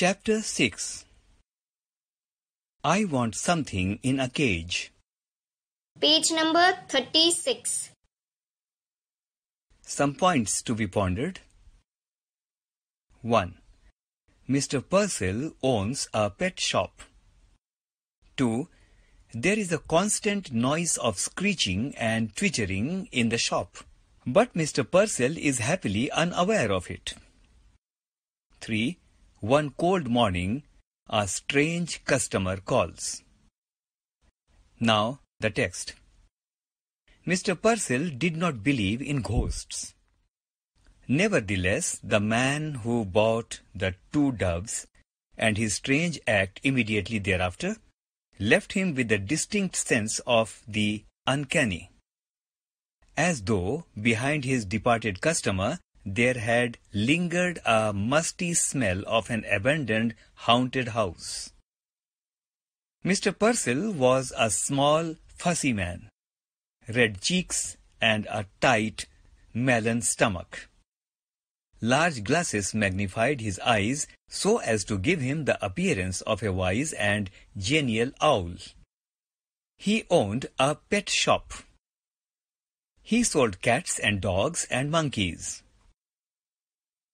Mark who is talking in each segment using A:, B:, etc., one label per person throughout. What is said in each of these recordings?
A: Chapter 6 I Want Something in a Cage Page number 36 Some points to be pondered. 1. Mr. Purcell owns a pet shop. 2. There is a constant noise of screeching and twittering in the shop, but Mr. Purcell is happily unaware of it. 3. One cold morning, a strange customer calls. Now, the text. Mr. Purcell did not believe in ghosts. Nevertheless, the man who bought the two doves and his strange act immediately thereafter left him with a distinct sense of the uncanny. As though behind his departed customer there had lingered a musty smell of an abandoned haunted house. Mr. Purcell was a small, fussy man, red cheeks and a tight, melon stomach. Large glasses magnified his eyes so as to give him the appearance of a wise and genial owl. He owned a pet shop. He sold cats and dogs and monkeys.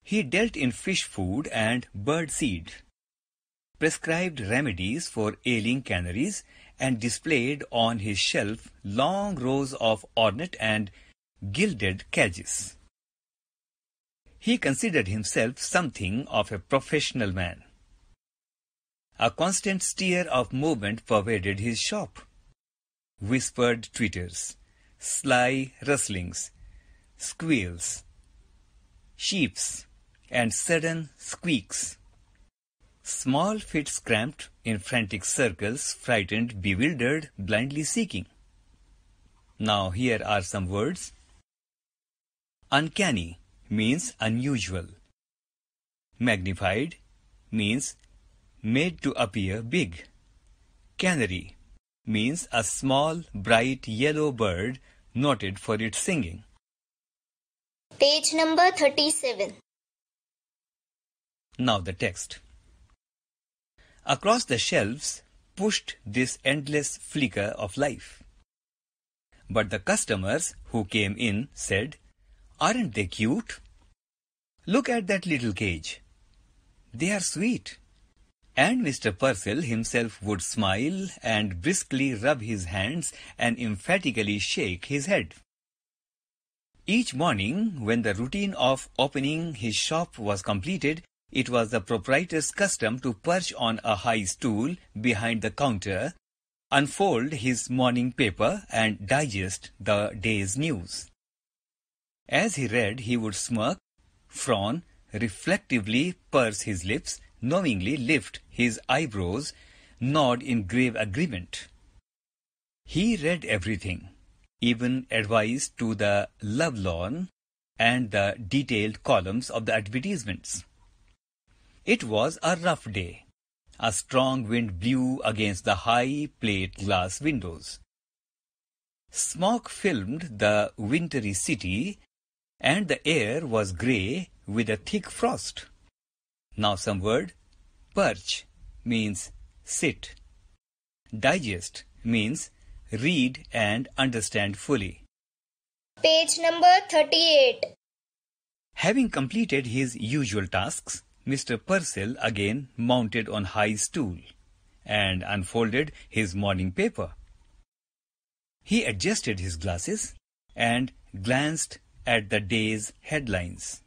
A: He dealt in fish food and bird seed, prescribed remedies for ailing canaries, and displayed on his shelf long rows of ornate and gilded cages. He considered himself something of a professional man. A constant stir of movement pervaded his shop. Whispered twitters, sly rustlings, squeals, sheeps, and sudden squeaks. Small feet cramped in frantic circles, frightened, bewildered, blindly seeking. Now here are some words. Uncanny means unusual. Magnified means made to appear big. Canary means a small, bright yellow bird noted for its singing. Page number 37. Now the text. Across the shelves pushed this endless flicker of life. But the customers who came in said, Aren't they cute? Look at that little cage. They are sweet. And Mr. Purcell himself would smile and briskly rub his hands and emphatically shake his head. Each morning, when the routine of opening his shop was completed, it was the proprietor's custom to perch on a high stool behind the counter, unfold his morning paper, and digest the day's news. As he read, he would smirk, frown, reflectively purse his lips, knowingly lift his eyebrows, nod in grave agreement. He read everything, even advice to the lovelorn and the detailed columns of the advertisements. It was a rough day. A strong wind blew against the high plate glass windows. Smoke filmed the wintry city, and the air was grey with a thick frost. Now some word. Perch means sit. Digest means read and understand fully. Page number 38. Having completed his usual tasks, Mr. Purcell again mounted on high stool and unfolded his morning paper. He adjusted his glasses and glanced at the day's headlines.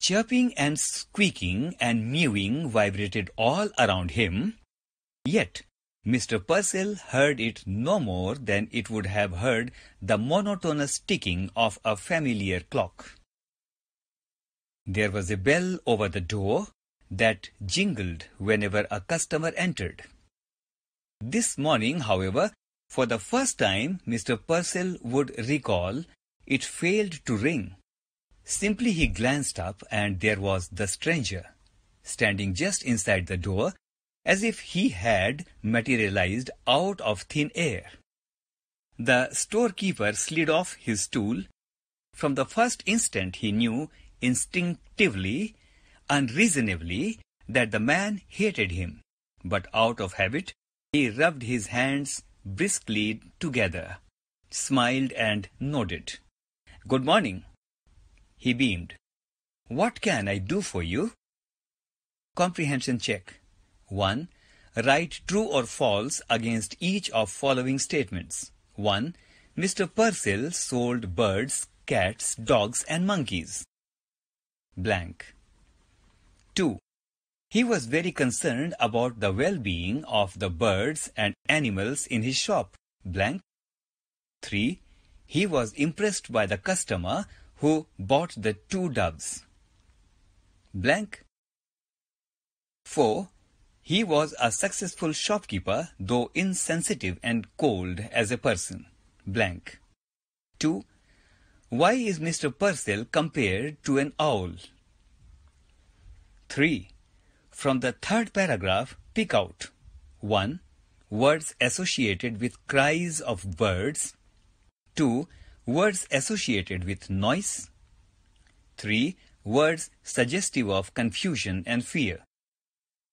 A: Chirping and squeaking and mewing vibrated all around him, yet Mr. Purcell heard it no more than it would have heard the monotonous ticking of a familiar clock. There was a bell over the door that jingled whenever a customer entered. This morning, however, for the first time, Mr. Purcell would recall, it failed to ring. Simply he glanced up and there was the stranger, standing just inside the door, as if he had materialized out of thin air. The storekeeper slid off his stool. From the first instant he knew instinctively, unreasonably, that the man hated him. But out of habit, he rubbed his hands briskly together, smiled and nodded. Good morning. He beamed. What can I do for you? Comprehension check. 1. Write true or false against each of following statements. 1. Mr. Purcell sold birds, cats, dogs and monkeys blank. 2. He was very concerned about the well-being of the birds and animals in his shop blank. 3. He was impressed by the customer who bought the two doves blank. 4. He was a successful shopkeeper though insensitive and cold as a person blank. 2. Why is Mr. Purcell compared to an owl? 3. From the third paragraph, pick out 1. Words associated with cries of birds 2. Words associated with noise 3. Words suggestive of confusion and fear.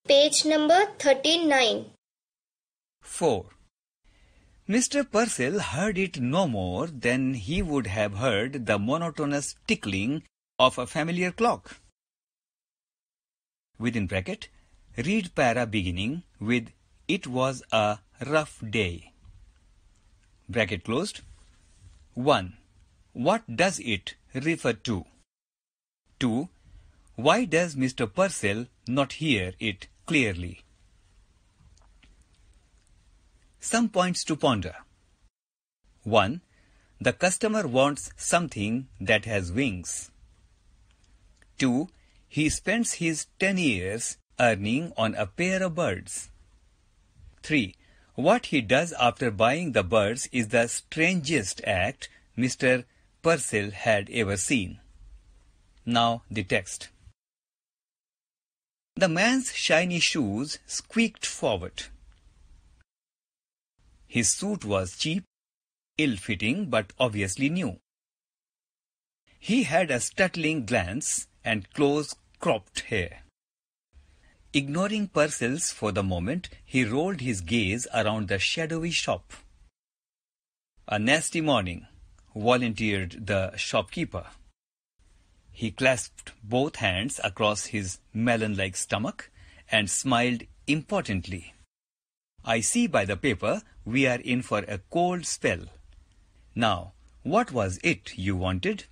A: Page number 39 4. Mr. Purcell heard it no more than he would have heard the monotonous tickling of a familiar clock. Within bracket, read para beginning with it was a rough day. Bracket closed. 1. What does it refer to? 2. Why does Mr. Purcell not hear it clearly? Some points to ponder. 1. The customer wants something that has wings. 2. He spends his 10 years earning on a pair of birds. 3. What he does after buying the birds is the strangest act Mr. Purcell had ever seen. Now the text. The man's shiny shoes squeaked forward. His suit was cheap, ill-fitting but obviously new. He had a startling glance and close cropped hair. Ignoring Purcell's for the moment, he rolled his gaze around the shadowy shop. A nasty morning, volunteered the shopkeeper. He clasped both hands across his melon like stomach and smiled importantly. I see by the paper we are in for a cold spell. Now, what was it you wanted?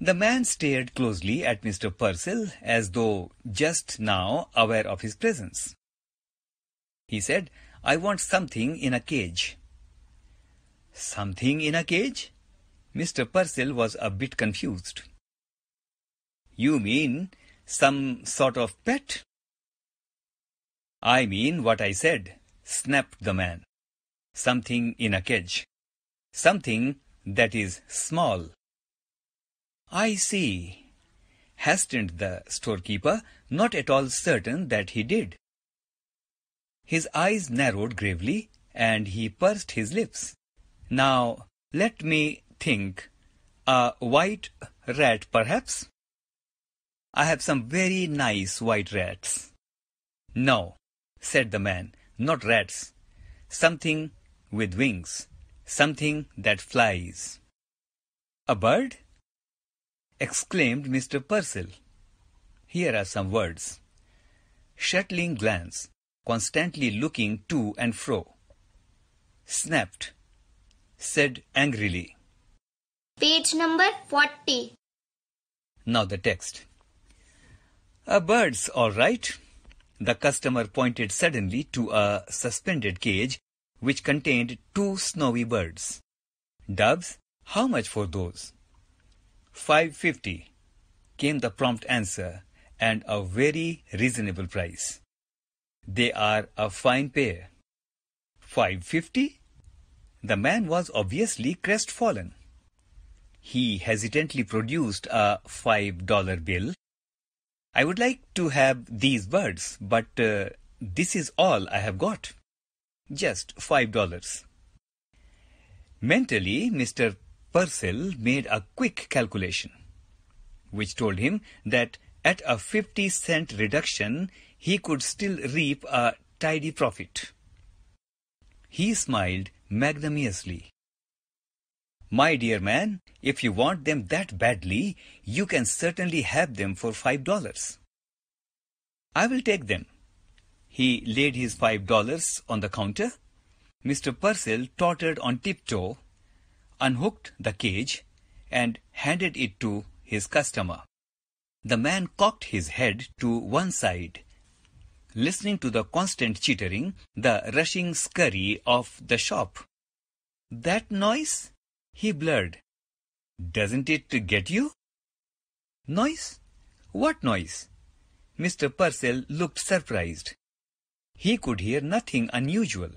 A: The man stared closely at Mr. Purcell as though just now aware of his presence. He said, I want something in a cage. Something in a cage? Mr. Purcell was a bit confused. You mean some sort of pet? I mean what I said, snapped the man. Something in a cage. Something that is small. I see, hastened the storekeeper, not at all certain that he did. His eyes narrowed gravely, and he pursed his lips. Now, let me think. A white rat, perhaps? I have some very nice white rats. No, said the man, not rats. Something with wings. Something that flies. A bird? exclaimed Mr. Purcell. Here are some words. Shuttling glance, constantly looking to and fro. Snapped, said angrily. Page number 40. Now the text. A bird's all right. The customer pointed suddenly to a suspended cage which contained two snowy birds. Doves, how much for those? Five fifty, came the prompt answer, and a very reasonable price. They are a fine pair. Five fifty? The man was obviously crestfallen. He hesitantly produced a five dollar bill I would like to have these birds, but uh, this is all I have got. Just five dollars. Mentally, Mr. Purcell made a quick calculation, which told him that at a 50 cent reduction, he could still reap a tidy profit. He smiled magnanimously. My dear man, if you want them that badly, you can certainly have them for five dollars. I will take them. He laid his five dollars on the counter. Mr. Purcell tottered on tiptoe, unhooked the cage, and handed it to his customer. The man cocked his head to one side, listening to the constant chittering, the rushing scurry of the shop. That noise? he blurred. Doesn't it get you? Noise? What noise? Mr. Purcell looked surprised. He could hear nothing unusual.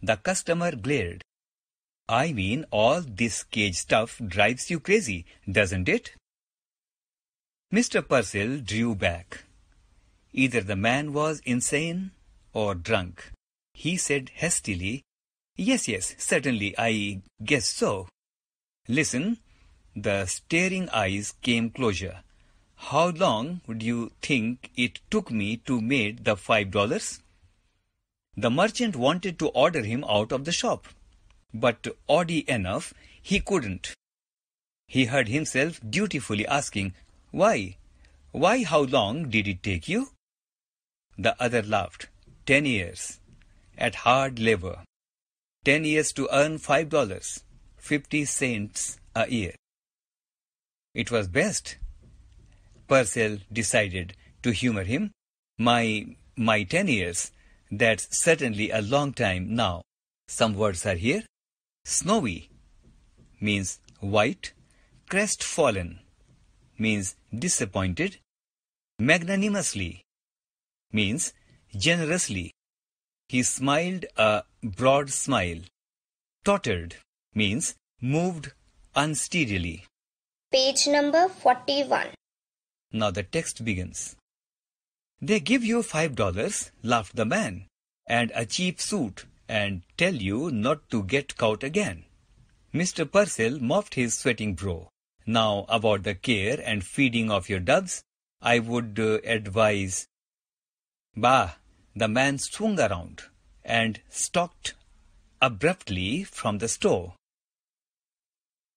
A: The customer glared. I mean, all this cage stuff drives you crazy, doesn't it? Mr. Purcell drew back. Either the man was insane or drunk. He said hastily, Yes, yes, certainly, I guess so. Listen, the staring eyes came closer. How long would you think it took me to make the five dollars? The merchant wanted to order him out of the shop, but oddly enough, he couldn't. He heard himself dutifully asking, Why? Why, how long did it take you? The other laughed. Ten years. At hard labor. Ten years to earn five dollars. 50 cents a year. It was best, Purcell decided to humor him. My, my 10 years, that's certainly a long time now. Some words are here. Snowy means white, crestfallen means disappointed, magnanimously means generously. He smiled a broad smile, tottered means moved unsteadily. Page number 41. Now the text begins. They give you five dollars, laughed the man, and a cheap suit, and tell you not to get caught again. Mr. Purcell mopped his sweating brow. Now about the care and feeding of your doves, I would uh, advise. Bah! The man swung around and stalked abruptly from the store.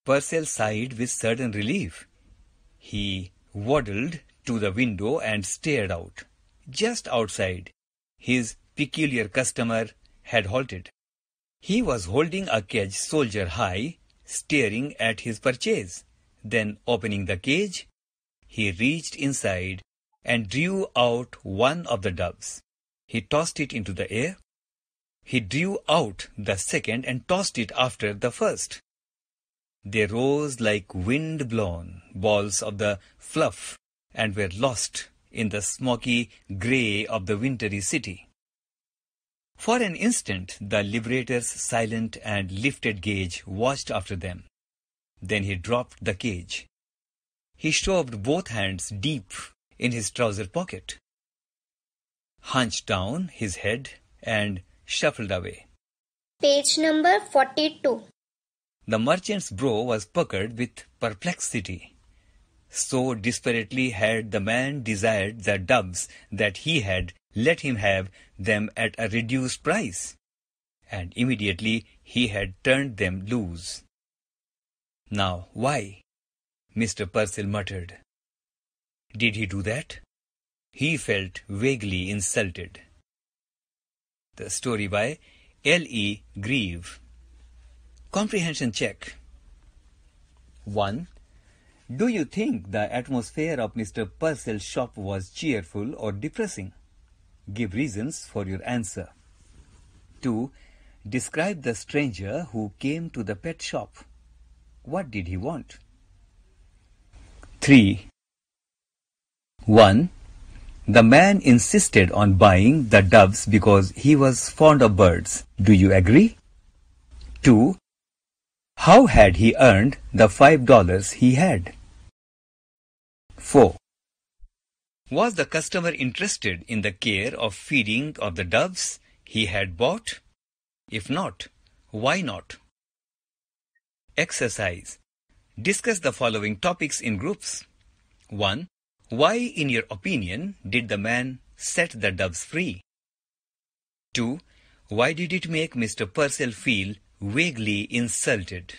A: Purcell sighed with sudden relief. He waddled to the window and stared out. Just outside, his peculiar customer had halted. He was holding a cage soldier high, staring at his purchase. Then, opening the cage, he reached inside and drew out one of the doves. He tossed it into the air. He drew out the second and tossed it after the first. They rose like wind-blown balls of the fluff and were lost in the smoky grey of the wintry city. For an instant, the liberator's silent and lifted gaze watched after them. Then he dropped the cage. He shoved both hands deep in his trouser pocket, hunched down his head, and shuffled away. Page number 42. The merchant's brow was puckered with perplexity. So desperately had the man desired the doves that he had let him have them at a reduced price, and immediately he had turned them loose. Now, why? Mr. Purcell muttered. Did he do that? He felt vaguely insulted. The story by L. E. Grieve. Comprehension check. 1. Do you think the atmosphere of Mr. Purcell's shop was cheerful or depressing? Give reasons for your answer. 2. Describe the stranger who came to the pet shop. What did he want? 3. 1. The man insisted on buying the doves because he was fond of birds. Do you agree? 2. How had he earned the five dollars he had? 4. Was the customer interested in the care of feeding of the doves he had bought? If not, why not? Exercise. Discuss the following topics in groups. 1. Why, in your opinion, did the man set the doves free? 2. Why did it make Mr. Purcell feel vaguely insulted.